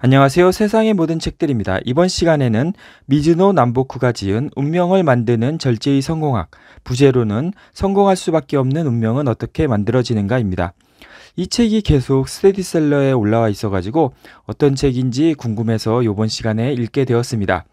안녕하세요. 세상의 모든 책들입니다. 이번 시간에는 미즈노 남보쿠가 지은 운명을 만드는 절제의 성공학, 부제로는 성공할 수밖에 없는 운명은 어떻게 만들어지는가입니다. 이 책이 계속 스테디셀러에 올라와 있어가지고 어떤 책인지 궁금해서 이번 시간에 읽게 되었습니다.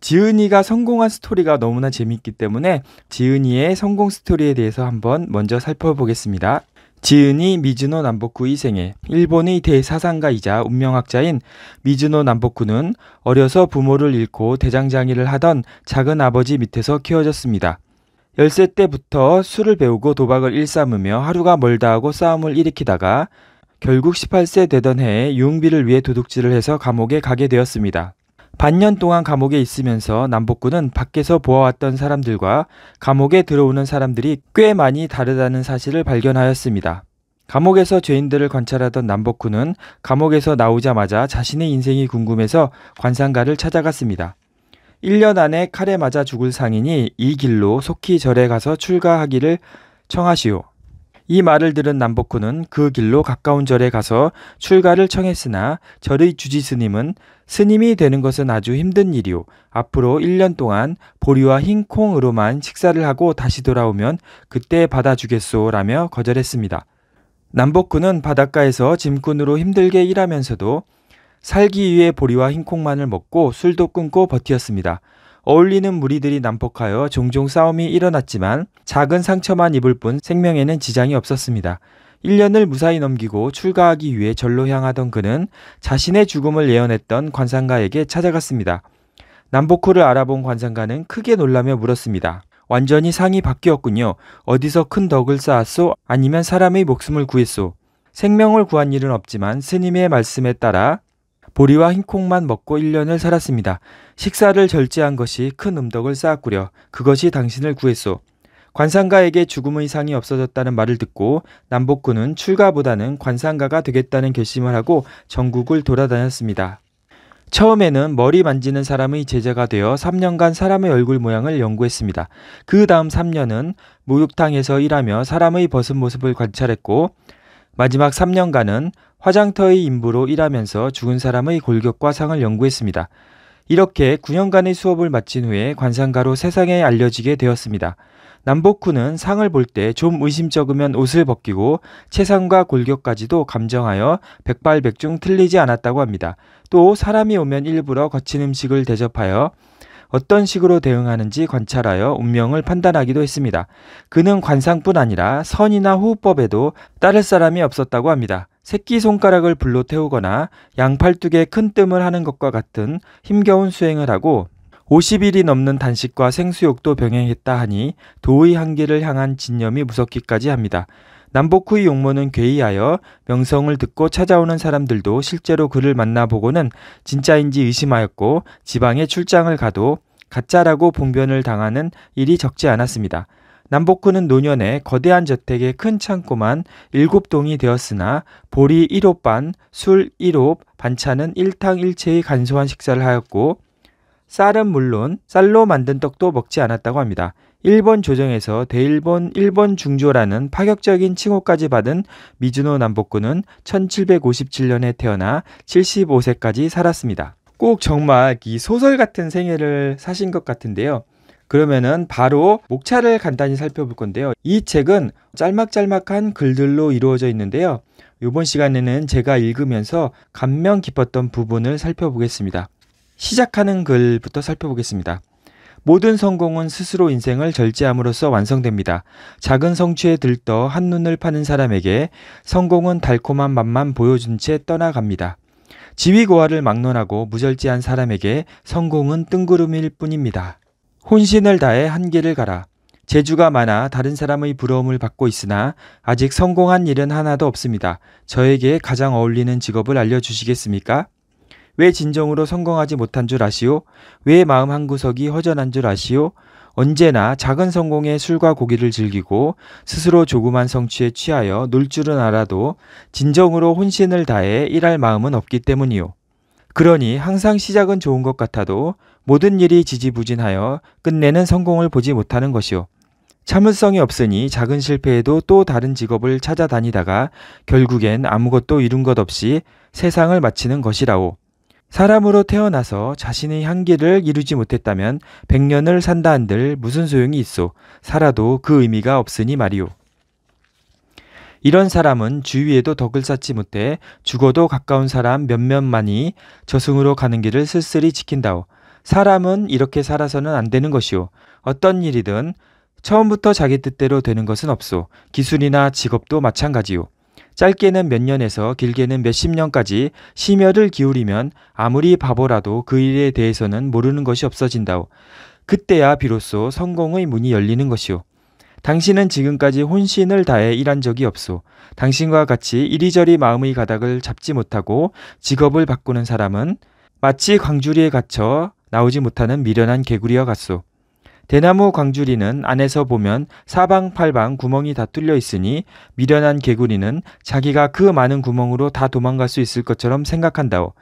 지은이가 성공한 스토리가 너무나 재밌기 때문에 지은이의 성공 스토리에 대해서 한번 먼저 살펴보겠습니다. 지은이 미즈노 남복구의 생애. 일본의 대사상가이자 운명학자인 미즈노 남복구는 어려서 부모를 잃고 대장장이를 하던 작은 아버지 밑에서 키워졌습니다. 10세 때부터 술을 배우고 도박을 일삼으며 하루가 멀다 하고 싸움을 일으키다가 결국 18세 되던 해에 유흥비를 위해 도둑질을 해서 감옥에 가게 되었습니다. 반년 동안 감옥에 있으면서 남복군은 밖에서 보아왔던 사람들과 감옥에 들어오는 사람들이 꽤 많이 다르다는 사실을 발견하였습니다. 감옥에서 죄인들을 관찰하던 남복군은 감옥에서 나오자마자 자신의 인생이 궁금해서 관상가를 찾아갔습니다. 1년 안에 칼에 맞아 죽을 상인이 이 길로 속히 절에 가서 출가하기를 청하시오. 이 말을 들은 남복구는그 길로 가까운 절에 가서 출가를 청했으나 절의 주지 스님은 스님이 되는 것은 아주 힘든 일이오. 앞으로 1년 동안 보리와 흰콩으로만 식사를 하고 다시 돌아오면 그때 받아주겠소라며 거절했습니다. 남복구는 바닷가에서 짐꾼으로 힘들게 일하면서도 살기 위해 보리와 흰콩만을 먹고 술도 끊고 버티었습니다. 어울리는 무리들이 난폭하여 종종 싸움이 일어났지만 작은 상처만 입을 뿐 생명에는 지장이 없었습니다. 1년을 무사히 넘기고 출가하기 위해 절로 향하던 그는 자신의 죽음을 예언했던 관상가에게 찾아갔습니다. 남복크를 알아본 관상가는 크게 놀라며 물었습니다. 완전히 상이 바뀌었군요. 어디서 큰 덕을 쌓았소? 아니면 사람의 목숨을 구했소? 생명을 구한 일은 없지만 스님의 말씀에 따라 보리와 흰콩만 먹고 1년을 살았습니다. 식사를 절제한 것이 큰 음덕을 쌓았구려. 그것이 당신을 구했소. 관상가에게 죽음의 상이 없어졌다는 말을 듣고 남복군은 출가보다는 관상가가 되겠다는 결심을 하고 전국을 돌아다녔습니다. 처음에는 머리 만지는 사람의 제자가 되어 3년간 사람의 얼굴 모양을 연구했습니다. 그 다음 3년은 목욕탕에서 일하며 사람의 벗은 모습을 관찰했고 마지막 3년간은 화장터의 임부로 일하면서 죽은 사람의 골격과 상을 연구했습니다. 이렇게 9년간의 수업을 마친 후에 관상가로 세상에 알려지게 되었습니다. 남복훈는 상을 볼 때 좀 의심쩍으면 옷을 벗기고 체상과 골격까지도 감정하여 백발백중 틀리지 않았다고 합니다. 또 사람이 오면 일부러 거친 음식을 대접하여 어떤 식으로 대응하는지 관찰하여 운명을 판단하기도 했습니다. 그는 관상뿐 아니라 선이나 호흡법에도 따를 사람이 없었다고 합니다. 새끼손가락을 불로 태우거나 양팔뚝에 큰 뜸을 하는 것과 같은 힘겨운 수행을 하고 50일이 넘는 단식과 생수욕도 병행했다 하니 도의 한계를 향한 진념이 무섭기까지 합니다. 남복후의 용모는 괴이하여 명성을 듣고 찾아오는 사람들도 실제로 그를 만나보고는 진짜인지 의심하였고 지방에 출장을 가도 가짜라고 봉변을 당하는 일이 적지 않았습니다. 남복후는 노년에 거대한 저택의 큰 창고만 7동이 되었으나 보리 1호 반, 술 1호, 반찬은 1탕 1채의 간소한 식사를 하였고 쌀은 물론 쌀로 만든 떡도 먹지 않았다고 합니다. 일본 조정에서 대일본 일본 중조라는 파격적인 칭호까지 받은 미즈노 남복군은 1757년에 태어나 75세까지 살았습니다. 꼭 정말 이 소설 같은 생애를 사신 것 같은데요. 그러면은 바로 목차를 간단히 살펴볼 건데요. 이 책은 짤막짤막한 글들로 이루어져 있는데요. 이번 시간에는 제가 읽으면서 감명 깊었던 부분을 살펴보겠습니다. 시작하는 글부터 살펴보겠습니다. 모든 성공은 스스로 인생을 절제함으로써 완성됩니다. 작은 성취에 들떠 한눈을 파는 사람에게 성공은 달콤한 맛만 보여준 채 떠나갑니다. 지위고하를 막론하고 무절제한 사람에게 성공은 뜬구름일 뿐입니다. 혼신을 다해 한계를 가라. 재주가 많아 다른 사람의 부러움을 받고 있으나 아직 성공한 일은 하나도 없습니다. 저에게 가장 어울리는 직업을 알려주시겠습니까? 왜 진정으로 성공하지 못한 줄 아시오? 왜 마음 한구석이 허전한 줄 아시오? 언제나 작은 성공의 술과 고기를 즐기고 스스로 조그만 성취에 취하여 놀 줄은 알아도 진정으로 혼신을 다해 일할 마음은 없기 때문이오 그러니 항상 시작은 좋은 것 같아도 모든 일이 지지부진하여 끝내는 성공을 보지 못하는 것이오 참을성이 없으니 작은 실패에도 또 다른 직업을 찾아다니다가 결국엔 아무것도 이룬 것 없이 세상을 마치는 것이라오. 사람으로 태어나서 자신의 향기를 이루지 못했다면 백년을 산다 한들 무슨 소용이 있어 살아도 그 의미가 없으니 말이오. 이런 사람은 주위에도 덕을 쌓지 못해 죽어도 가까운 사람 몇몇만이 저승으로 가는 길을 쓸쓸히 지킨다오. 사람은 이렇게 살아서는 안 되는 것이오. 어떤 일이든 처음부터 자기 뜻대로 되는 것은 없소. 기술이나 직업도 마찬가지요. 짧게는 몇 년에서 길게는 몇 십 년까지 심혈을 기울이면 아무리 바보라도 그 일에 대해서는 모르는 것이 없어진다오. 그때야 비로소 성공의 문이 열리는 것이오. 당신은 지금까지 혼신을 다해 일한 적이 없소. 당신과 같이 이리저리 마음의 가닥을 잡지 못하고 직업을 바꾸는 사람은 마치 광주리에 갇혀 나오지 못하는 미련한 개구리와 같소. 대나무 광주리는 안에서 보면 사방팔방 구멍이 다 뚫려 있으니 미련한 개구리는 자기가 그 많은 구멍으로 다 도망갈 수 있을 것처럼 생각한다오.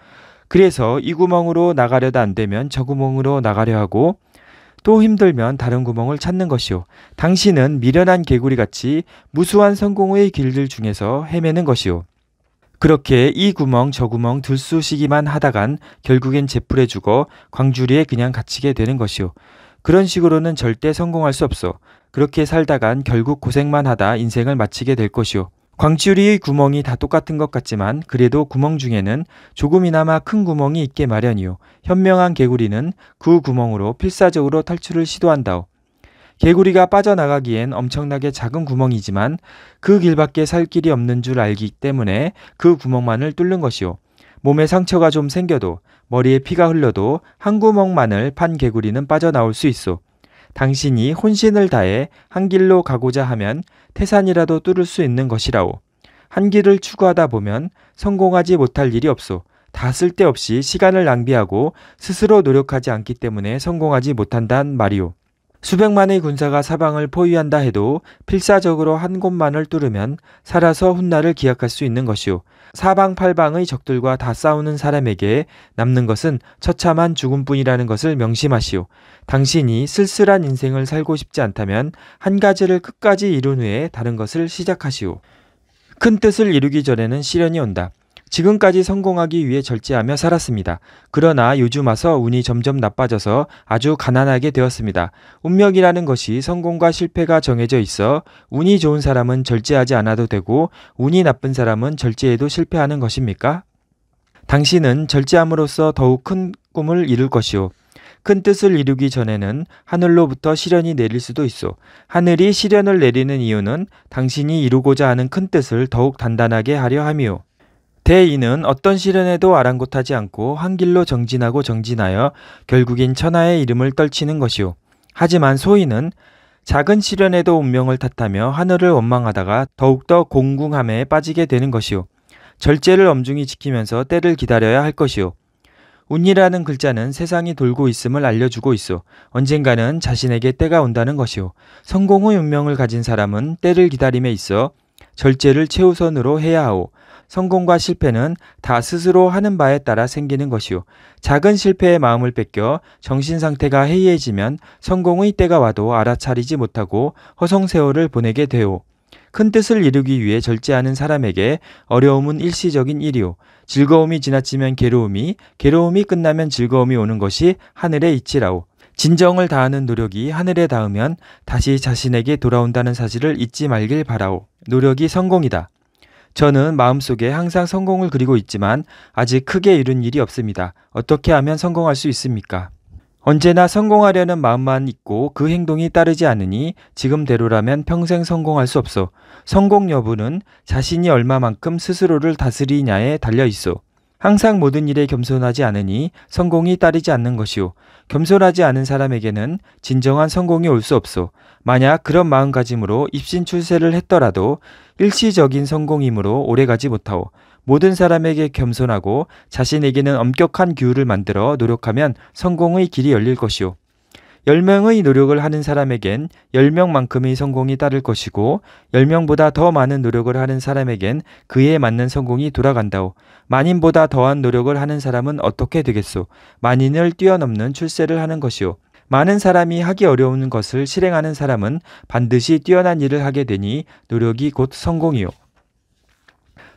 그래서 이 구멍으로 나가려다 안 되면 저 구멍으로 나가려 하고 또 힘들면 다른 구멍을 찾는 것이오. 당신은 미련한 개구리 같이 무수한 성공의 길들 중에서 헤매는 것이오. 그렇게 이 구멍 저 구멍 들쑤시기만 하다간 결국엔 제풀에 죽어 광주리에 그냥 갇히게 되는 것이오. 그런 식으로는 절대 성공할 수 없어. 그렇게 살다간 결국 고생만 하다 인생을 마치게 될 것이오. 광주리의 구멍이 다 똑같은 것 같지만 그래도 구멍 중에는 조금이나마 큰 구멍이 있게 마련이요. 현명한 개구리는 그 구멍으로 필사적으로 탈출을 시도한다오. 개구리가 빠져나가기엔 엄청나게 작은 구멍이지만 그 길밖에 살 길이 없는 줄 알기 때문에 그 구멍만을 뚫는 것이오. 몸에 상처가 좀 생겨도 머리에 피가 흘러도 한 구멍만을 판 개구리는 빠져나올 수있어 당신이 혼신을 다해 한 길로 가고자 하면 태산이라도 뚫을 수 있는 것이라오. 한 길을 추구하다 보면 성공하지 못할 일이 없소. 다 쓸데없이 시간을 낭비하고 스스로 노력하지 않기 때문에 성공하지 못한단 말이오. 수백만의 군사가 사방을 포위한다 해도 필사적으로 한 곳만을 뚫으면 살아서 훗날을 기약할 수 있는 것이오 사방팔방의 적들과 다 싸우는 사람에게 남는 것은 처참한 죽음뿐이라는 것을 명심하시오. 당신이 쓸쓸한 인생을 살고 싶지 않다면 한 가지를 끝까지 이룬 후에 다른 것을 시작하시오. 큰 뜻을 이루기 전에는 시련이 온다. 지금까지 성공하기 위해 절제하며 살았습니다. 그러나 요즘 와서 운이 점점 나빠져서 아주 가난하게 되었습니다. 운명이라는 것이 성공과 실패가 정해져 있어 운이 좋은 사람은 절제하지 않아도 되고 운이 나쁜 사람은 절제해도 실패하는 것입니까? 당신은 절제함으로써 더욱 큰 꿈을 이룰 것이오. 큰 뜻을 이루기 전에는 하늘로부터 시련이 내릴 수도 있어. 하늘이 시련을 내리는 이유는 당신이 이루고자 하는 큰 뜻을 더욱 단단하게 하려 함이요. 대인은 어떤 시련에도 아랑곳하지 않고 한 길로 정진하고 정진하여 결국인 천하의 이름을 떨치는 것이오 하지만 소인은 작은 시련에도 운명을 탓하며 하늘을 원망하다가 더욱더 공궁함에 빠지게 되는 것이오 절제를 엄중히 지키면서 때를 기다려야 할것이오 운이라는 글자는 세상이 돌고 있음을 알려주고 있어. 언젠가는 자신에게 때가 온다는 것이오 성공 후 운명을 가진 사람은 때를 기다림에 있어 절제를 최우선으로 해야 하오. 성공과 실패는 다 스스로 하는 바에 따라 생기는 것이요. 작은 실패에 마음을 뺏겨 정신 상태가 해이해지면 성공의 때가 와도 알아차리지 못하고 허송세월을 보내게 되오. 큰 뜻을 이루기 위해 절제하는 사람에게 어려움은 일시적인 일이오 즐거움이 지나치면 괴로움이, 괴로움이 끝나면 즐거움이 오는 것이 하늘의 이치라오. 진정을 다하는 노력이 하늘에 닿으면 다시 자신에게 돌아온다는 사실을 잊지 말길 바라오. 노력이 성공이다. 저는 마음속에 항상 성공을 그리고 있지만 아직 크게 이룬 일이 없습니다. 어떻게 하면 성공할 수 있습니까? 언제나 성공하려는 마음만 있고 그 행동이 따르지 않으니 지금대로라면 평생 성공할 수 없소. 성공 여부는 자신이 얼마만큼 스스로를 다스리냐에 달려 있어 항상 모든 일에 겸손하지 않으니 성공이 따르지 않는 것이오 겸손하지 않은 사람에게는 진정한 성공이 올 수 없소. 만약 그런 마음가짐으로 입신 출세를 했더라도 일시적인 성공이므로 오래가지 못하오. 모든 사람에게 겸손하고 자신에게는 엄격한 규율을 만들어 노력하면 성공의 길이 열릴 것이오. 10명의 노력을 하는 사람에겐 10명만큼의 성공이 따를 것이고 10명보다 더 많은 노력을 하는 사람에겐 그에 맞는 성공이 돌아간다오. 만인보다 더한 노력을 하는 사람은 어떻게 되겠소? 만인을 뛰어넘는 출세를 하는 것이오. 많은 사람이 하기 어려운 것을 실행하는 사람은 반드시 뛰어난 일을 하게 되니 노력이 곧 성공이요.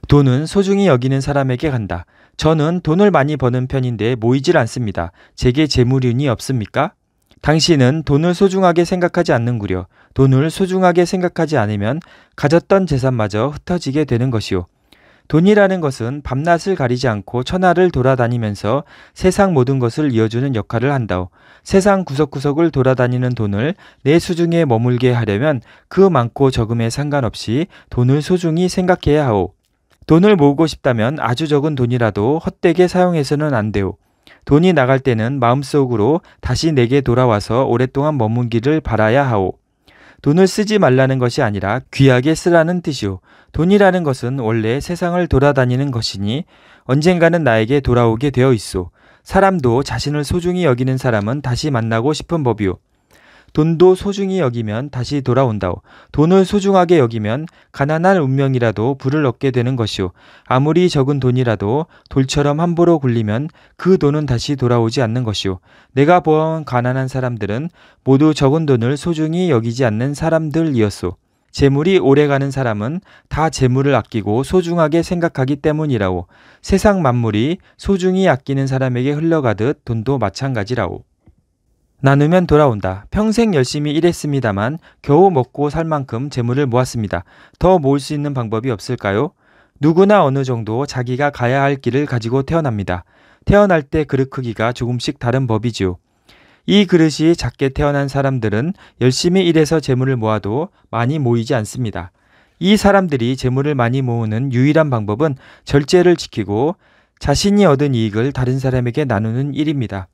돈은 소중히 여기는 사람에게 간다. 저는 돈을 많이 버는 편인데 모이질 않습니다. 제게 재물윤이 없습니까? 당신은 돈을 소중하게 생각하지 않는구려. 돈을 소중하게 생각하지 않으면 가졌던 재산마저 흩어지게 되는 것이오 돈이라는 것은 밤낮을 가리지 않고 천하를 돌아다니면서 세상 모든 것을 이어주는 역할을 한다오. 세상 구석구석을 돌아다니는 돈을 내 수중에 머물게 하려면 그 많고 적음에 상관없이 돈을 소중히 생각해야 하오. 돈을 모으고 싶다면 아주 적은 돈이라도 헛되게 사용해서는 안 되오. 돈이 나갈 때는 마음속으로 다시 내게 돌아와서 오랫동안 머문기를 바라야 하오. 돈을 쓰지 말라는 것이 아니라 귀하게 쓰라는 뜻이오. 돈이라는 것은 원래 세상을 돌아다니는 것이니 언젠가는 나에게 돌아오게 되어 있소. 사람도 자신을 소중히 여기는 사람은 다시 만나고 싶은 법이오. 돈도 소중히 여기면 다시 돌아온다오. 돈을 소중하게 여기면 가난한 운명이라도 부를 얻게 되는 것이오. 아무리 적은 돈이라도 돌처럼 함부로 굴리면 그 돈은 다시 돌아오지 않는 것이오. 내가 보아온 가난한 사람들은 모두 적은 돈을 소중히 여기지 않는 사람들이었소. 재물이 오래가는 사람은 다 재물을 아끼고 소중하게 생각하기 때문이라오. 세상 만물이 소중히 아끼는 사람에게 흘러가듯 돈도 마찬가지라오. 나누면 돌아온다. 평생 열심히 일했습니다만 겨우 먹고 살 만큼 재물을 모았습니다. 더 모을 수 있는 방법이 없을까요? 누구나 어느 정도 자기가 가야 할 길을 가지고 태어납니다. 태어날 때 그릇 크기가 조금씩 다른 법이지요. 이 그릇이 작게 태어난 사람들은 열심히 일해서 재물을 모아도 많이 모이지 않습니다. 이 사람들이 재물을 많이 모으는 유일한 방법은 절제를 지키고 자신이 얻은 이익을 다른 사람에게 나누는 일입니다.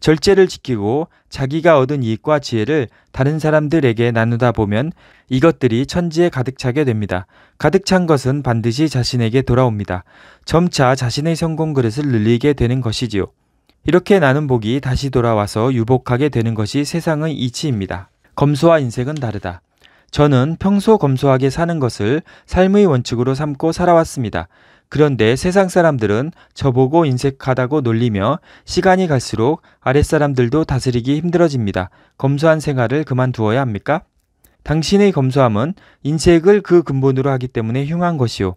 절제를 지키고 자기가 얻은 이익과 지혜를 다른 사람들에게 나누다 보면 이것들이 천지에 가득 차게 됩니다. 가득 찬 것은 반드시 자신에게 돌아옵니다. 점차 자신의 성공 그릇을 늘리게 되는 것이지요. 이렇게 나눈 복이 다시 돌아와서 유복하게 되는 것이 세상의 이치입니다. 검소와 인생은 다르다. 저는 평소 검소하게 사는 것을 삶의 원칙으로 삼고 살아왔습니다. 그런데 세상 사람들은 저보고 인색하다고 놀리며 시간이 갈수록 아랫사람들도 다스리기 힘들어집니다. 검소한 생활을 그만두어야 합니까? 당신의 검소함은 인색을 그 근본으로 하기 때문에 흉한 것이요.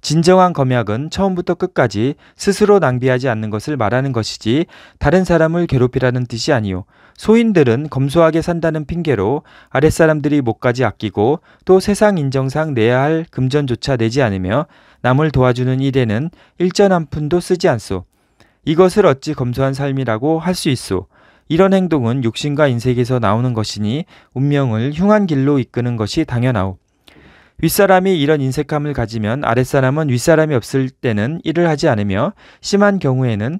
진정한 검약은 처음부터 끝까지 스스로 낭비하지 않는 것을 말하는 것이지 다른 사람을 괴롭히라는 뜻이 아니요. 소인들은 검소하게 산다는 핑계로 아랫사람들이 목까지 아끼고 또 세상 인정상 내야 할 금전조차 내지 않으며 남을 도와주는 일에는 일전 한 푼도 쓰지 않소. 이것을 어찌 검소한 삶이라고 할 수 있소. 이런 행동은 육신과 인색에서 나오는 것이니 운명을 흉한 길로 이끄는 것이 당연하오. 윗사람이 이런 인색함을 가지면 아랫사람은 윗사람이 없을 때는 일을 하지 않으며 심한 경우에는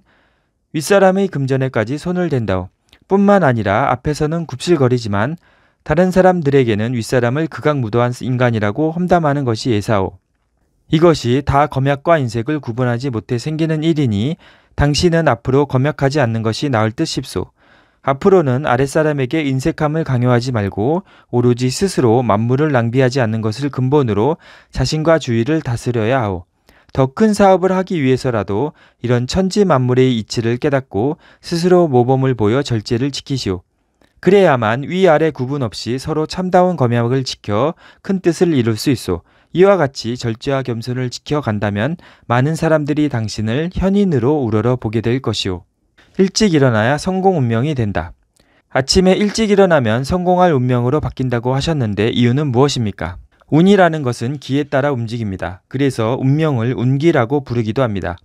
윗사람의 금전에까지 손을 댄다오. 뿐만 아니라 앞에서는 굽실거리지만 다른 사람들에게는 윗사람을 극악무도한 인간이라고 험담하는 것이 예사오. 이것이 다 검약과 인색을 구분하지 못해 생기는 일이니 당신은 앞으로 검약하지 않는 것이 나을 듯 싶소. 앞으로는 아랫사람에게 인색함을 강요하지 말고 오로지 스스로 만물을 낭비하지 않는 것을 근본으로 자신과 주위를 다스려야 하오. 더 큰 사업을 하기 위해서라도 이런 천지 만물의 이치를 깨닫고 스스로 모범을 보여 절제를 지키시오. 그래야만 위아래 구분 없이 서로 참다운 검약을 지켜 큰 뜻을 이룰 수있소 이와 같이 절제와 겸손을 지켜간다면 많은 사람들이 당신을 현인으로 우러러 보게 될 것이오. 일찍 일어나야 성공 운명이 된다. 아침에 일찍 일어나면 성공할 운명으로 바뀐다고 하셨는데 이유는 무엇입니까? 운이라는 것은 기에 따라 움직입니다. 그래서 운명을 운기라고 부르기도 합니다.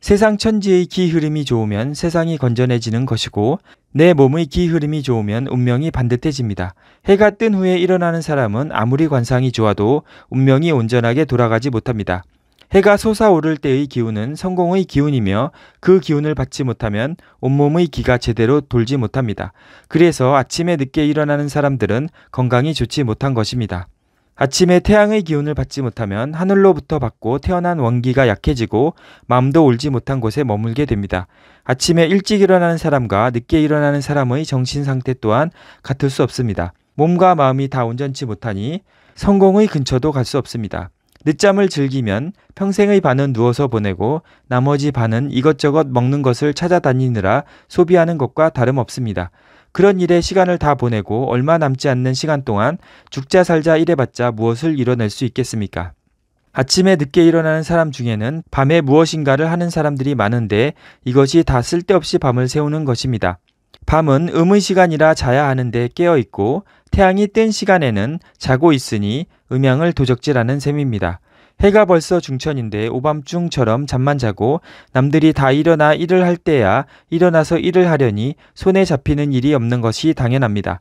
세상 천지의 기 흐름이 좋으면 세상이 건전해지는 것이고 내 몸의 기 흐름이 좋으면 운명이 반듯해집니다. 해가 뜬 후에 일어나는 사람은 아무리 관상이 좋아도 운명이 온전하게 돌아가지 못합니다. 해가 솟아오를 때의 기운은 성공의 기운이며 그 기운을 받지 못하면 온몸의 기가 제대로 돌지 못합니다. 그래서 아침에 늦게 일어나는 사람들은 건강이 좋지 못한 것입니다. 아침에 태양의 기운을 받지 못하면 하늘로부터 받고 태어난 원기가 약해지고 마음도 울지 못한 곳에 머물게 됩니다. 아침에 일찍 일어나는 사람과 늦게 일어나는 사람의 정신 상태 또한 같을 수 없습니다. 몸과 마음이 다 온전치 못하니 성공의 근처도 갈 수 없습니다. 늦잠을 즐기면 평생의 반은 누워서 보내고 나머지 반은 이것저것 먹는 것을 찾아다니느라 소비하는 것과 다름없습니다. 그런 일에 시간을 다 보내고 얼마 남지 않는 시간 동안 죽자 살자 일해봤자 무엇을 이뤄낼 수 있겠습니까? 아침에 늦게 일어나는 사람 중에는 밤에 무엇인가를 하는 사람들이 많은데 이것이 다 쓸데없이 밤을 세우는 것입니다. 밤은 음의 시간이라 자야 하는데 깨어 있고 태양이 뜬 시간에는 자고 있으니 음양을 도적질하는 셈입니다. 해가 벌써 중천인데 오밤중처럼 잠만 자고 남들이 다 일어나 일을 할 때야 일어나서 일을 하려니 손에 잡히는 일이 없는 것이 당연합니다.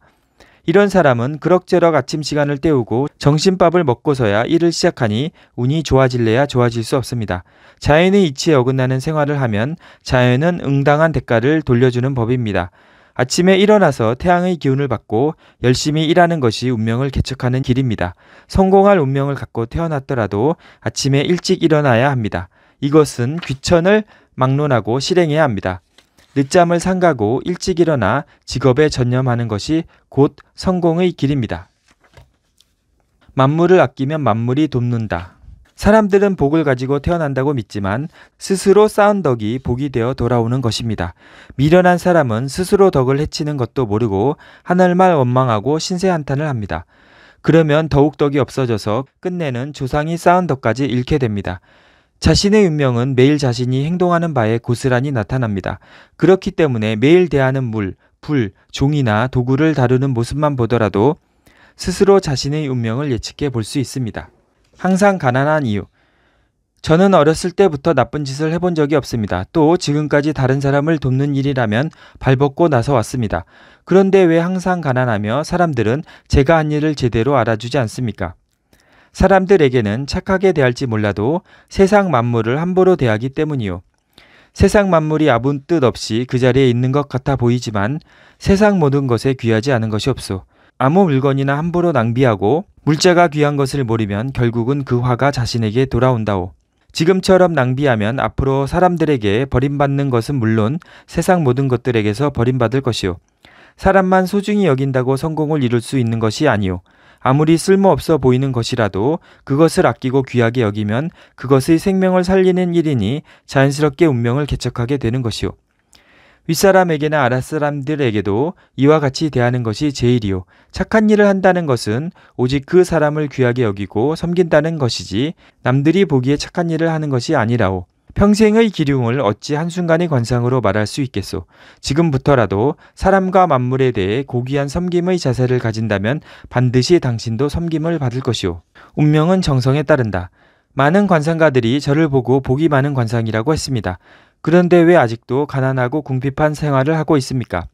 이런 사람은 그럭저럭 아침 시간을 때우고 정신밥을 먹고서야 일을 시작하니 운이 좋아질래야 좋아질 수 없습니다. 자연의 이치에 어긋나는 생활을 하면 자연은 응당한 대가를 돌려주는 법입니다. 아침에 일어나서 태양의 기운을 받고 열심히 일하는 것이 운명을 개척하는 길입니다. 성공할 운명을 갖고 태어났더라도 아침에 일찍 일어나야 합니다. 이것은 귀천을 막론하고 실행해야 합니다. 늦잠을 삼가고 일찍 일어나 직업에 전념하는 것이 곧 성공의 길입니다. 만물을 아끼면 만물이 돕는다. 사람들은 복을 가지고 태어난다고 믿지만 스스로 쌓은 덕이 복이 되어 돌아오는 것입니다. 미련한 사람은 스스로 덕을 해치는 것도 모르고 하늘만 원망하고 신세한탄을 합니다. 그러면 더욱 덕이 없어져서 끝내는 조상이 쌓은 덕까지 잃게 됩니다. 자신의 운명은 매일 자신이 행동하는 바에 고스란히 나타납니다. 그렇기 때문에 매일 대하는 물, 불, 종이나 도구를 다루는 모습만 보더라도 스스로 자신의 운명을 예측해 볼 수 있습니다. 항상 가난한 이유. 저는 어렸을 때부터 나쁜 짓을 해본 적이 없습니다. 또 지금까지 다른 사람을 돕는 일이라면 발벗고 나서 왔습니다. 그런데 왜 항상 가난하며 사람들은 제가 한 일을 제대로 알아주지 않습니까? 사람들에게는 착하게 대할지 몰라도 세상 만물을 함부로 대하기 때문이요. 세상 만물이 아무 뜻 없이 그 자리에 있는 것 같아 보이지만 세상 모든 것에 귀하지 않은 것이 없소. 아무 물건이나 함부로 낭비하고 물자가 귀한 것을 모르면 결국은 그 화가 자신에게 돌아온다오. 지금처럼 낭비하면 앞으로 사람들에게 버림받는 것은 물론 세상 모든 것들에게서 버림받을 것이오. 사람만 소중히 여긴다고 성공을 이룰 수 있는 것이 아니오. 아무리 쓸모없어 보이는 것이라도 그것을 아끼고 귀하게 여기면 그것의 생명을 살리는 일이니 자연스럽게 운명을 개척하게 되는 것이오. 윗사람에게나 아랫사람들에게도 이와 같이 대하는 것이 제일이요. 착한 일을 한다는 것은 오직 그 사람을 귀하게 여기고 섬긴다는 것이지 남들이 보기에 착한 일을 하는 것이 아니라오. 평생의 기륭을 어찌 한순간의 관상으로 말할 수 있겠소. 지금부터라도 사람과 만물에 대해 고귀한 섬김의 자세를 가진다면 반드시 당신도 섬김을 받을 것이오. 운명은 정성에 따른다. 많은 관상가들이 저를 보고 복이 많은 관상이라고 했습니다. 그런데 왜 아직도 가난하고 궁핍한 생활을 하고 있습니까?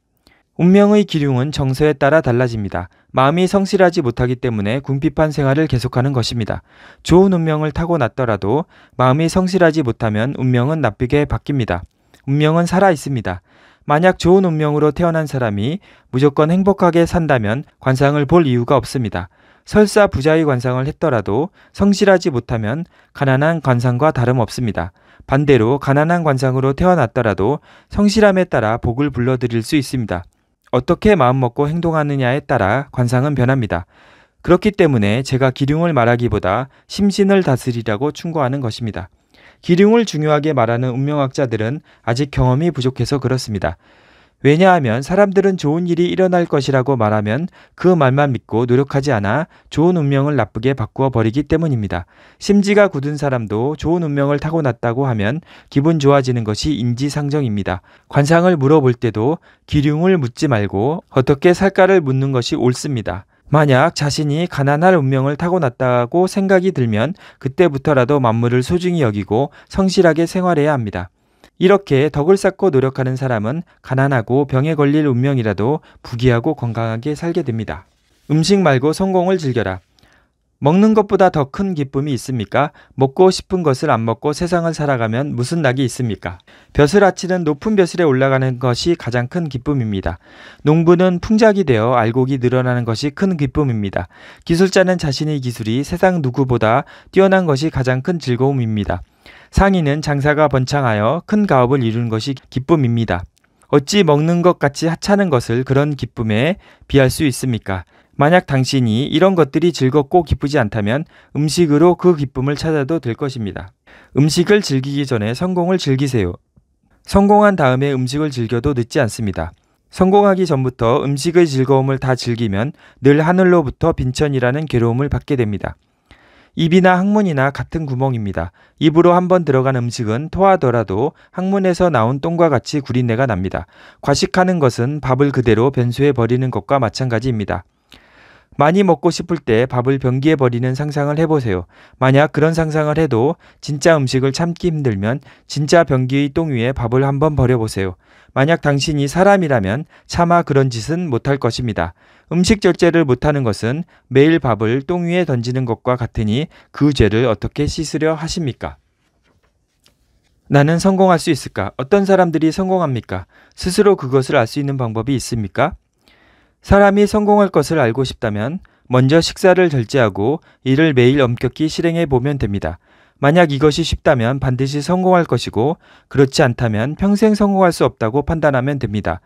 운명의 기륭은 정서에 따라 달라집니다. 마음이 성실하지 못하기 때문에 궁핍한 생활을 계속하는 것입니다. 좋은 운명을 타고났더라도 마음이 성실하지 못하면 운명은 나쁘게 바뀝니다. 운명은 살아 있습니다. 만약 좋은 운명으로 태어난 사람이 무조건 행복하게 산다면 관상을 볼 이유가 없습니다. 설사 부자의 관상을 했더라도 성실하지 못하면 가난한 관상과 다름없습니다. 반대로 가난한 관상으로 태어났더라도 성실함에 따라 복을 불러들일 수 있습니다. 어떻게 마음먹고 행동하느냐에 따라 관상은 변합니다. 그렇기 때문에 제가 기륭을 말하기보다 심신을 다스리라고 충고하는 것입니다. 기륭을 중요하게 말하는 운명학자들은 아직 경험이 부족해서 그렇습니다. 왜냐하면 사람들은 좋은 일이 일어날 것이라고 말하면 그 말만 믿고 노력하지 않아 좋은 운명을 나쁘게 바꾸어 버리기 때문입니다. 심지가 굳은 사람도 좋은 운명을 타고났다고 하면 기분 좋아지는 것이 인지상정입니다. 관상을 물어볼 때도 기륭을 묻지 말고 어떻게 살까를 묻는 것이 옳습니다. 만약 자신이 가난할 운명을 타고났다고 생각이 들면 그때부터라도 만물을 소중히 여기고 성실하게 생활해야 합니다. 이렇게 덕을 쌓고 노력하는 사람은 가난하고 병에 걸릴 운명이라도 부귀하고 건강하게 살게 됩니다. 음식 말고 성공을 즐겨라. 먹는 것보다 더 큰 기쁨이 있습니까? 먹고 싶은 것을 안 먹고 세상을 살아가면 무슨 낙이 있습니까? 벼슬 아치는 높은 벼슬에 올라가는 것이 가장 큰 기쁨입니다. 농부는 풍작이 되어 알곡이 늘어나는 것이 큰 기쁨입니다. 기술자는 자신의 기술이 세상 누구보다 뛰어난 것이 가장 큰 즐거움입니다. 상인은 장사가 번창하여 큰 가업을 이룬 것이 기쁨입니다. 어찌 먹는 것 같이 하찮은 것을 그런 기쁨에 비할 수 있습니까? 만약 당신이 이런 것들이 즐겁고 기쁘지 않다면 음식으로 그 기쁨을 찾아도 될 것입니다. 음식을 즐기기 전에 성공을 즐기세요. 성공한 다음에 음식을 즐겨도 늦지 않습니다. 성공하기 전부터 음식의 즐거움을 다 즐기면 늘 하늘로부터 빈천이라는 괴로움을 받게 됩니다. 입이나 항문이나 같은 구멍입니다. 입으로 한번 들어간 음식은 토하더라도 항문에서 나온 똥과 같이 구린내가 납니다. 과식하는 것은 밥을 그대로 변소해 버리는 것과 마찬가지입니다. 많이 먹고 싶을 때 밥을 변기에 버리는 상상을 해보세요. 만약 그런 상상을 해도 진짜 음식을 참기 힘들면 진짜 변기의 똥 위에 밥을 한번 버려보세요. 만약 당신이 사람이라면 차마 그런 짓은 못할 것입니다. 음식 절제를 못하는 것은 매일 밥을 똥 위에 던지는 것과 같으니 그 죄를 어떻게 씻으려 하십니까? 나는 성공할 수 있을까? 어떤 사람들이 성공합니까? 스스로 그것을 알 수 있는 방법이 있습니까? 사람이 성공할 것을 알고 싶다면 먼저 식사를 절제하고 이를 매일 엄격히 실행해 보면 됩니다. 만약 이것이 쉽다면 반드시 성공할 것이고 그렇지 않다면 평생 성공할 수 없다고 판단하면 됩니다.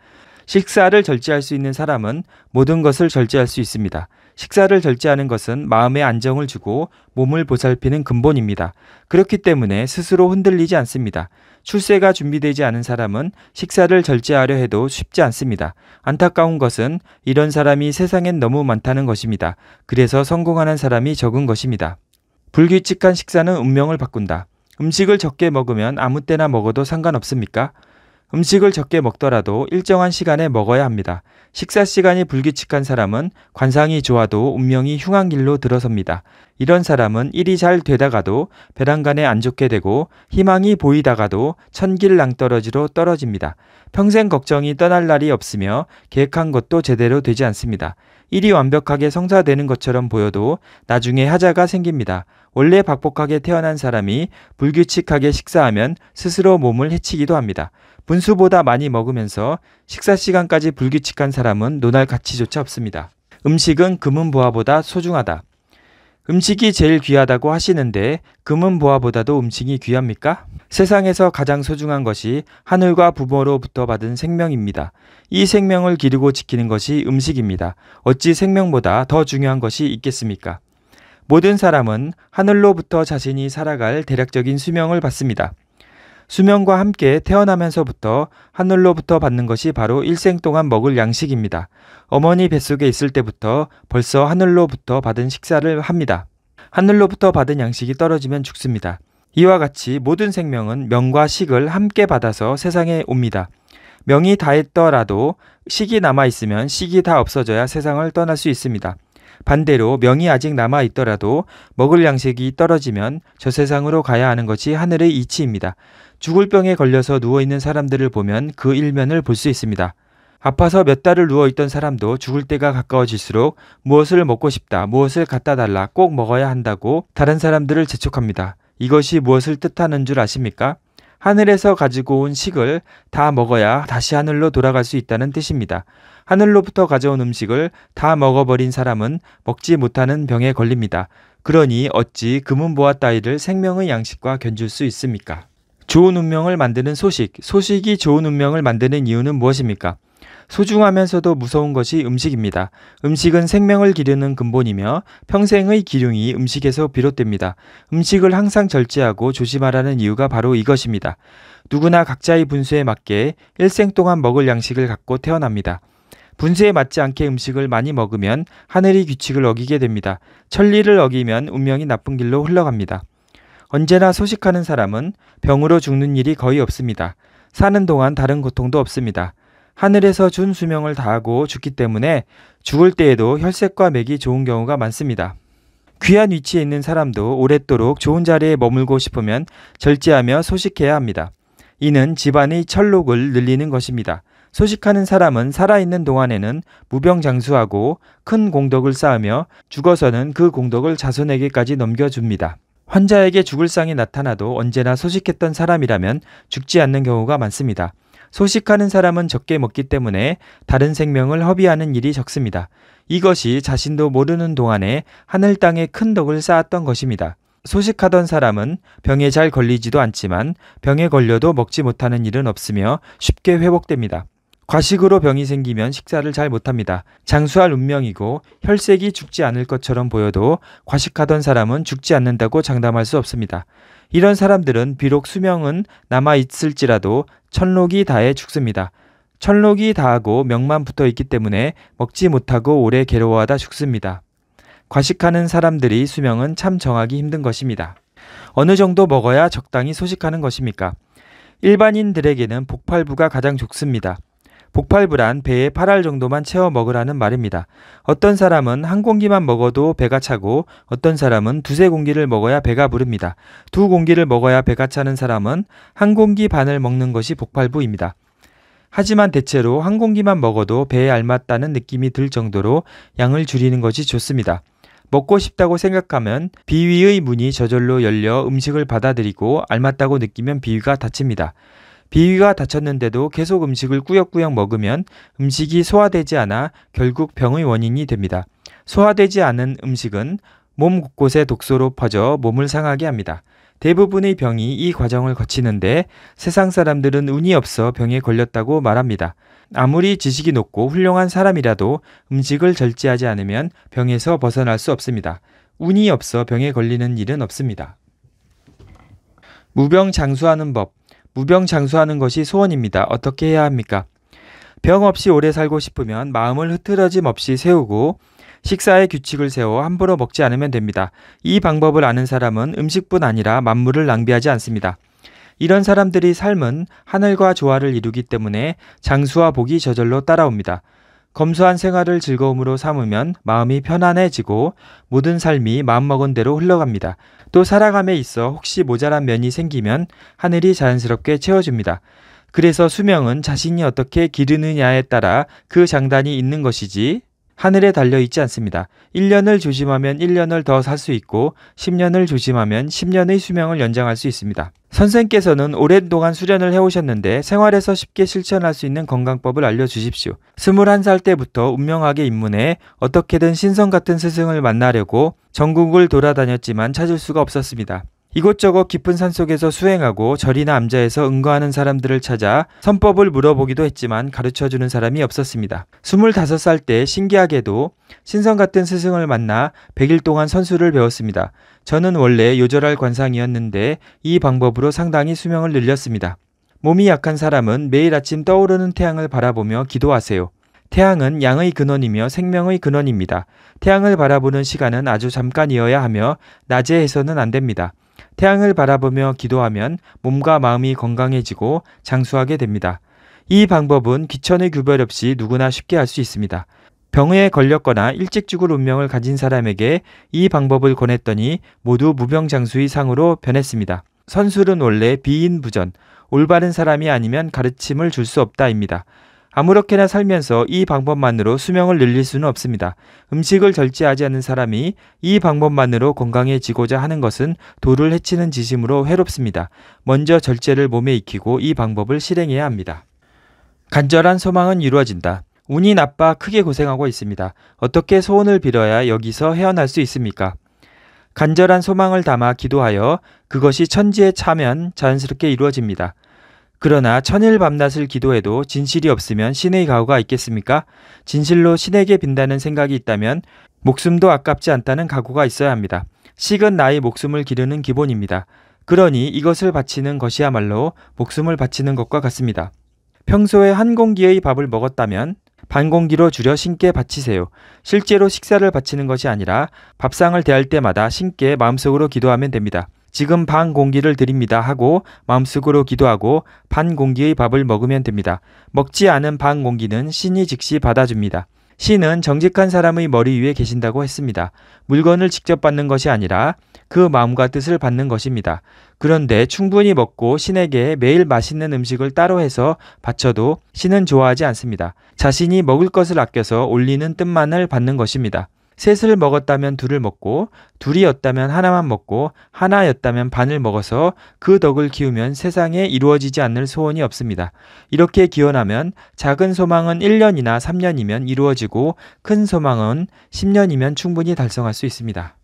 식사를 절제할 수 있는 사람은 모든 것을 절제할 수 있습니다. 식사를 절제하는 것은 마음의 안정을 주고 몸을 보살피는 근본입니다. 그렇기 때문에 스스로 흔들리지 않습니다. 출세가 준비되지 않은 사람은 식사를 절제하려 해도 쉽지 않습니다. 안타까운 것은 이런 사람이 세상엔 너무 많다는 것입니다. 그래서 성공하는 사람이 적은 것입니다. 불규칙한 식사는 운명을 바꾼다. 음식을 적게 먹으면 아무 때나 먹어도 상관없습니까? 음식을 적게 먹더라도 일정한 시간에 먹어야 합니다. 식사 시간이 불규칙한 사람은 관상이 좋아도 운명이 흉한길로 들어섭니다. 이런 사람은 일이 잘 되다가도 배란간에 안 좋게 되고 희망이 보이다가도 천길 낭떠러지로 떨어집니다. 평생 걱정이 떠날 날이 없으며 계획한 것도 제대로 되지 않습니다. 일이 완벽하게 성사되는 것처럼 보여도 나중에 하자가 생깁니다. 원래 박복하게 태어난 사람이 불규칙하게 식사하면 스스로 몸을 해치기도 합니다. 분수보다 많이 먹으면서 식사 시간까지 불규칙한 사람은 논할 가치조차 없습니다. 음식은 금은보화보다 소중하다. 음식이 제일 귀하다고 하시는데 금은보화보다도 음식이 귀합니까? 세상에서 가장 소중한 것이 하늘과 부모로부터 받은 생명입니다. 이 생명을 기르고 지키는 것이 음식입니다. 어찌 생명보다 더 중요한 것이 있겠습니까? 모든 사람은 하늘로부터 자신이 살아갈 대략적인 수명을 받습니다. 수면과 함께 태어나면서부터 하늘로부터 받는 것이 바로 일생 동안 먹을 양식입니다. 어머니 뱃속에 있을 때부터 벌써 하늘로부터 받은 식사를 합니다. 하늘로부터 받은 양식이 떨어지면 죽습니다. 이와 같이 모든 생명은 명과 식을 함께 받아서 세상에 옵니다. 명이 다했더라도 식이 남아있으면 식이 다 없어져야 세상을 떠날 수 있습니다. 반대로 명이 아직 남아있더라도 먹을 양식이 떨어지면 저 세상으로 가야 하는 것이 하늘의 이치입니다. 죽을 병에 걸려서 누워있는 사람들을 보면 그 일면을 볼 수 있습니다. 아파서 몇 달을 누워있던 사람도 죽을 때가 가까워질수록 무엇을 먹고 싶다, 무엇을 갖다 달라, 꼭 먹어야 한다고 다른 사람들을 재촉합니다. 이것이 무엇을 뜻하는 줄 아십니까? 하늘에서 가지고 온 식을 다 먹어야 다시 하늘로 돌아갈 수 있다는 뜻입니다. 하늘로부터 가져온 음식을 다 먹어버린 사람은 먹지 못하는 병에 걸립니다. 그러니 어찌 금은보화 따위를 생명의 양식과 견줄 수 있습니까? 좋은 운명을 만드는 소식, 소식이 좋은 운명을 만드는 이유는 무엇입니까? 소중하면서도 무서운 것이 음식입니다. 음식은 생명을 기르는 근본이며 평생의 기륭이 음식에서 비롯됩니다. 음식을 항상 절제하고 조심하라는 이유가 바로 이것입니다. 누구나 각자의 분수에 맞게 일생 동안 먹을 양식을 갖고 태어납니다. 분수에 맞지 않게 음식을 많이 먹으면 하늘이 규칙을 어기게 됩니다. 천리를 어기면 운명이 나쁜 길로 흘러갑니다. 언제나 소식하는 사람은 병으로 죽는 일이 거의 없습니다. 사는 동안 다른 고통도 없습니다. 하늘에서 준 수명을 다하고 죽기 때문에 죽을 때에도 혈색과 맥이 좋은 경우가 많습니다. 귀한 위치에 있는 사람도 오랫도록 좋은 자리에 머물고 싶으면 절제하며 소식해야 합니다. 이는 집안의 철록을 늘리는 것입니다. 소식하는 사람은 살아있는 동안에는 무병장수하고 큰 공덕을 쌓으며 죽어서는 그 공덕을 자손에게까지 넘겨줍니다. 환자에게 죽을 상이 나타나도 언제나 소식했던 사람이라면 죽지 않는 경우가 많습니다. 소식하는 사람은 적게 먹기 때문에 다른 생명을 허비하는 일이 적습니다. 이것이 자신도 모르는 동안에 하늘 땅에 큰 덕을 쌓았던 것입니다. 소식하던 사람은 병에 잘 걸리지도 않지만 병에 걸려도 먹지 못하는 일은 없으며 쉽게 회복됩니다. 과식으로 병이 생기면 식사를 잘 못합니다. 장수할 운명이고 혈색이 죽지 않을 것처럼 보여도 과식하던 사람은 죽지 않는다고 장담할 수 없습니다. 이런 사람들은 비록 수명은 남아있을지라도 천록이 다해 죽습니다. 천록이 다하고 명만 붙어 있기 때문에 먹지 못하고 오래 괴로워하다 죽습니다. 과식하는 사람들이 수명은 참 정하기 힘든 것입니다. 어느 정도 먹어야 적당히 소식하는 것입니까? 일반인들에게는 복팔부가 가장 좋습니다. 복팔불안 배에 8알 정도만 채워 먹으라는 말입니다. 어떤 사람은 한 공기만 먹어도 배가 차고 어떤 사람은 두세 공기를 먹어야 배가 부릅니다. 두 공기를 먹어야 배가 차는 사람은 한 공기 반을 먹는 것이 복팔부입니다. 하지만 대체로 한 공기만 먹어도 배에 알맞다는 느낌이 들 정도로 양을 줄이는 것이 좋습니다. 먹고 싶다고 생각하면 비위의 문이 저절로 열려 음식을 받아들이고 알맞다고 느끼면 비위가 닫힙니다. 비위가 다쳤는데도 계속 음식을 꾸역꾸역 먹으면 음식이 소화되지 않아 결국 병의 원인이 됩니다. 소화되지 않은 음식은 몸 곳곳에 독소로 퍼져 몸을 상하게 합니다. 대부분의 병이 이 과정을 거치는데 세상 사람들은 운이 없어 병에 걸렸다고 말합니다. 아무리 지식이 높고 훌륭한 사람이라도 음식을 절제하지 않으면 병에서 벗어날 수 없습니다. 운이 없어 병에 걸리는 일은 없습니다. 무병 장수하는 법 무병장수하는 것이 소원입니다. 어떻게 해야 합니까? 병 없이 오래 살고 싶으면 마음을 흐트러짐 없이 세우고 식사의 규칙을 세워 함부로 먹지 않으면 됩니다. 이 방법을 아는 사람은 음식뿐 아니라 만물을 낭비하지 않습니다. 이런 사람들이 삶은 하늘과 조화를 이루기 때문에 장수와 복이 저절로 따라옵니다. 검소한 생활을 즐거움으로 삼으면 마음이 편안해지고 모든 삶이 마음먹은 대로 흘러갑니다. 또 살아감에 있어 혹시 모자란 면이 생기면 하늘이 자연스럽게 채워줍니다. 그래서 수명은 자신이 어떻게 기르느냐에 따라 그 장단이 있는 것이지 하늘에 달려 있지 않습니다. 1년을 조심하면 1년을 더 살 수 있고 10년을 조심하면 10년의 수명을 연장할 수 있습니다. 선생께서는 오랜동안 수련을 해오셨는데 생활에서 쉽게 실천할 수 있는 건강법을 알려주십시오. 21살 때부터 운명하게 입문해 어떻게든 신성 같은 스승을 만나려고 전국을 돌아다녔지만 찾을 수가 없었습니다. 이곳저곳 깊은 산속에서 수행하고 절이나 암자에서 응거하는 사람들을 찾아 선법을 물어보기도 했지만 가르쳐주는 사람이 없었습니다. 25살 때 신기하게도 신성 같은 스승을 만나 100일 동안 선수를 배웠습니다. 저는 원래 요절할 관상이었는데 이 방법으로 상당히 수명을 늘렸습니다. 몸이 약한 사람은 매일 아침 떠오르는 태양을 바라보며 기도하세요. 태양은 양의 근원이며 생명의 근원입니다. 태양을 바라보는 시간은 아주 잠깐이어야 하며 낮에 해서는 안 됩니다. 태양을 바라보며 기도하면 몸과 마음이 건강해지고 장수하게 됩니다. 이 방법은 귀천의 규별 없이 누구나 쉽게 할 수 있습니다. 병에 걸렸거나 일찍 죽을 운명을 가진 사람에게 이 방법을 권했더니 모두 무병장수의 상으로 변했습니다. 선술은 원래 비인부전, 올바른 사람이 아니면 가르침을 줄 수 없다입니다. 아무렇게나 살면서 이 방법만으로 수명을 늘릴 수는 없습니다. 음식을 절제하지 않는 사람이 이 방법만으로 건강해지고자 하는 것은 도를 해치는 지심으로 해롭습니다. 먼저 절제를 몸에 익히고 이 방법을 실행해야 합니다. 간절한 소망은 이루어진다. 운이 나빠 크게 고생하고 있습니다. 어떻게 소원을 빌어야 여기서 헤어날 수 있습니까? 간절한 소망을 담아 기도하여 그것이 천지에 차면 자연스럽게 이루어집니다. 그러나 천일 밤낮을 기도해도 진실이 없으면 신의 가호가 있겠습니까? 진실로 신에게 빈다는 생각이 있다면 목숨도 아깝지 않다는 각오가 있어야 합니다. 식은 나의 목숨을 기르는 기본입니다. 그러니 이것을 바치는 것이야말로 목숨을 바치는 것과 같습니다. 평소에 한 공기의 밥을 먹었다면 반 공기로 줄여 신께 바치세요. 실제로 식사를 바치는 것이 아니라 밥상을 대할 때마다 신께 마음속으로 기도하면 됩니다. 지금 반 공기를 드립니다 하고 마음속으로 기도하고 반 공기의 밥을 먹으면 됩니다. 먹지 않은 반 공기는 신이 즉시 받아줍니다. 신은 정직한 사람의 머리 위에 계신다고 했습니다. 물건을 직접 받는 것이 아니라 그 마음과 뜻을 받는 것입니다. 그런데 충분히 먹고 신에게 매일 맛있는 음식을 따로 해서 바쳐도 신은 좋아하지 않습니다. 자신이 먹을 것을 아껴서 올리는 뜻만을 받는 것입니다. 셋을 먹었다면 둘을 먹고 둘이었다면 하나만 먹고 하나였다면 반을 먹어서 그 덕을 키우면 세상에 이루어지지 않을 소원이 없습니다. 이렇게 기원하면 작은 소망은 1년이나 3년이면 이루어지고 큰 소망은 10년이면 충분히 달성할 수 있습니다.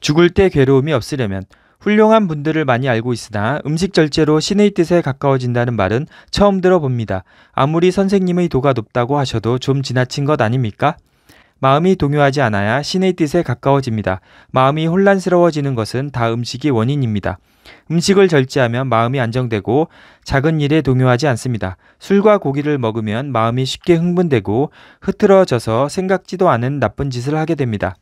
죽을 때 괴로움이 없으려면 훌륭한 분들을 많이 알고 있으나 음식 절제로 신의 뜻에 가까워진다는 말은 처음 들어봅니다. 아무리 선생님의 도가 높다고 하셔도 좀 지나친 것 아닙니까? 마음이 동요하지 않아야 신의 뜻에 가까워집니다. 마음이 혼란스러워지는 것은 다 음식이 원인입니다. 음식을 절제하면 마음이 안정되고 작은 일에 동요하지 않습니다. 술과 고기를 먹으면 마음이 쉽게 흥분되고 흐트러져서 생각지도 않은 나쁜 짓을 하게 됩니다.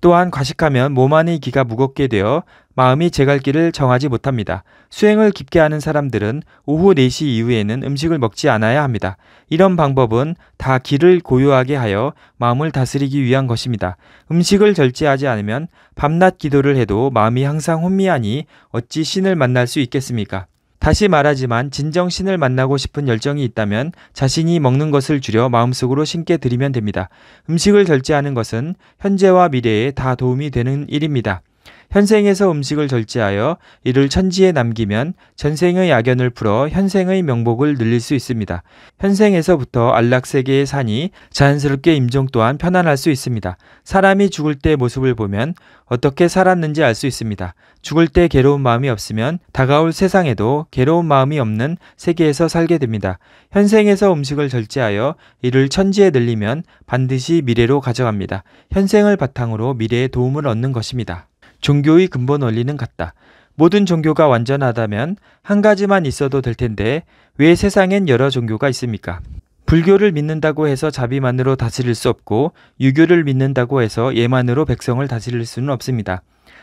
또한 과식하면 몸 안의 기가 무겁게 되어 마음이 제갈 길을 정하지 못합니다. 수행을 깊게 하는 사람들은 오후 4시 이후에는 음식을 먹지 않아야 합니다. 이런 방법은 다 기를 고요하게 하여 마음을 다스리기 위한 것입니다. 음식을 절제하지 않으면 밤낮 기도를 해도 마음이 항상 혼미하니 어찌 신을 만날 수 있겠습니까? 다시 말하지만 진정 신을 만나고 싶은 열정이 있다면 자신이 먹는 것을 줄여 마음속으로 신께 드리면 됩니다. 음식을 절제하는 것은 현재와 미래에 다 도움이 되는 일입니다. 현생에서 음식을 절제하여 이를 천지에 남기면 전생의 악연을 풀어 현생의 명복을 늘릴 수 있습니다. 현생에서부터 안락세계의 산이 자연스럽게 임종 또한 편안할 수 있습니다. 사람이 죽을 때 모습을 보면 어떻게 살았는지 알 수 있습니다. 죽을 때 괴로운 마음이 없으면 다가올 세상에도 괴로운 마음이 없는 세계에서 살게 됩니다. 현생에서 음식을 절제하여 이를 천지에 늘리면 반드시 미래로 가져갑니다. 현생을 바탕으로 미래에 도움을 얻는 것입니다. 종교의 근본 원리는 같다. 모든 종교가 완전하다면 한 가지만 있어도 될 텐데 왜 세상엔 여러 종교가 있습니까? 불교를 믿는다고 해서 자비만으로 다스릴 수 없고 유교를 믿는다고 해서 예만으로 백성을 다스릴 수는 없습니다.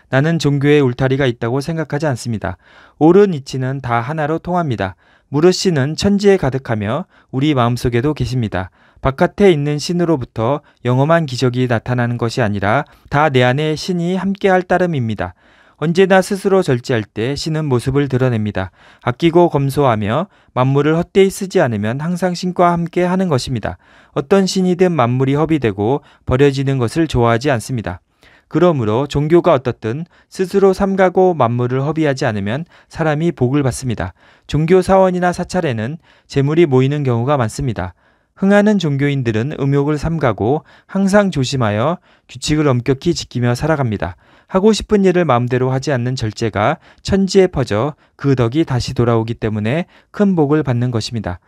나는 종교의 울타리가 있다고 생각하지 않습니다. 옳은 이치는 다 하나로 통합니다. 무르 씨는 천지에 가득하며 우리 마음속에도 계십니다. 바깥에 있는 신으로부터 영험한 기적이 나타나는 것이 아니라 다 내 안에 신이 함께할 따름입니다. 언제나 스스로 절제할 때 신은 모습을 드러냅니다. 아끼고 검소하며 만물을 헛되이 쓰지 않으면 항상 신과 함께 하는 것입니다. 어떤 신이든 만물이 허비되고 버려지는 것을 좋아하지 않습니다. 그러므로 종교가 어떻든 스스로 삼가고 만물을 허비하지 않으면 사람이 복을 받습니다. 종교 사원이나 사찰에는 재물이 모이는 경우가 많습니다. 흥하는 종교인들은 음욕을 삼가고 항상 조심하여 규칙을 엄격히 지키며 살아갑니다. 하고 싶은 일을 마음대로 하지 않는 절제가 천지에 퍼져 그 덕이 다시 돌아오기 때문에 큰 복을 받는 것입니다.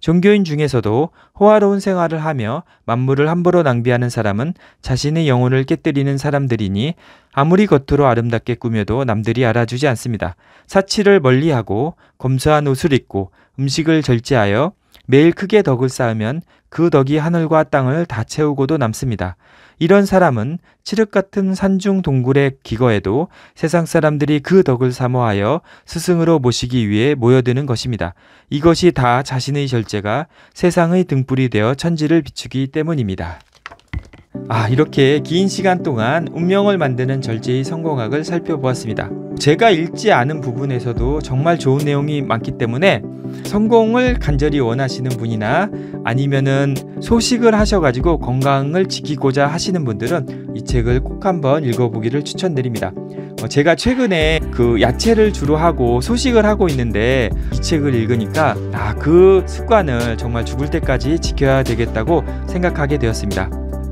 종교인 중에서도 호화로운 생활을 하며 만물을 함부로 낭비하는 사람은 자신의 영혼을 깨뜨리는 사람들이니 아무리 겉으로 아름답게 꾸며도 남들이 알아주지 않습니다. 사치를 멀리하고 검소한 옷을 입고 음식을 절제하여 매일 크게 덕을 쌓으면 그 덕이 하늘과 땅을 다 채우고도 남습니다. 이런 사람은 칠흑 같은 산중 동굴에 기거해도 세상 사람들이 그 덕을 사모하여 스승으로 모시기 위해 모여드는 것입니다. 이것이 다 자신의 절제가 세상의 등불이 되어 천지를 비추기 때문입니다. 아, 이렇게 긴 시간 동안 운명을 만드는 절제의 성공학을 살펴보았습니다. 제가 읽지 않은 부분에서도 정말 좋은 내용이 많기 때문에 성공을 간절히 원하시는 분이나 아니면은 소식을 하셔가지고 건강을 지키고자 하시는 분들은 이 책을 꼭 한번 읽어보기를 추천드립니다. 어, 제가 최근에 그 야채를 주로 하고 소식을 하고 있는데 이 책을 읽으니까 아, 그 습관을 정말 죽을 때까지 지켜야 되겠다고 생각하게 되었습니다.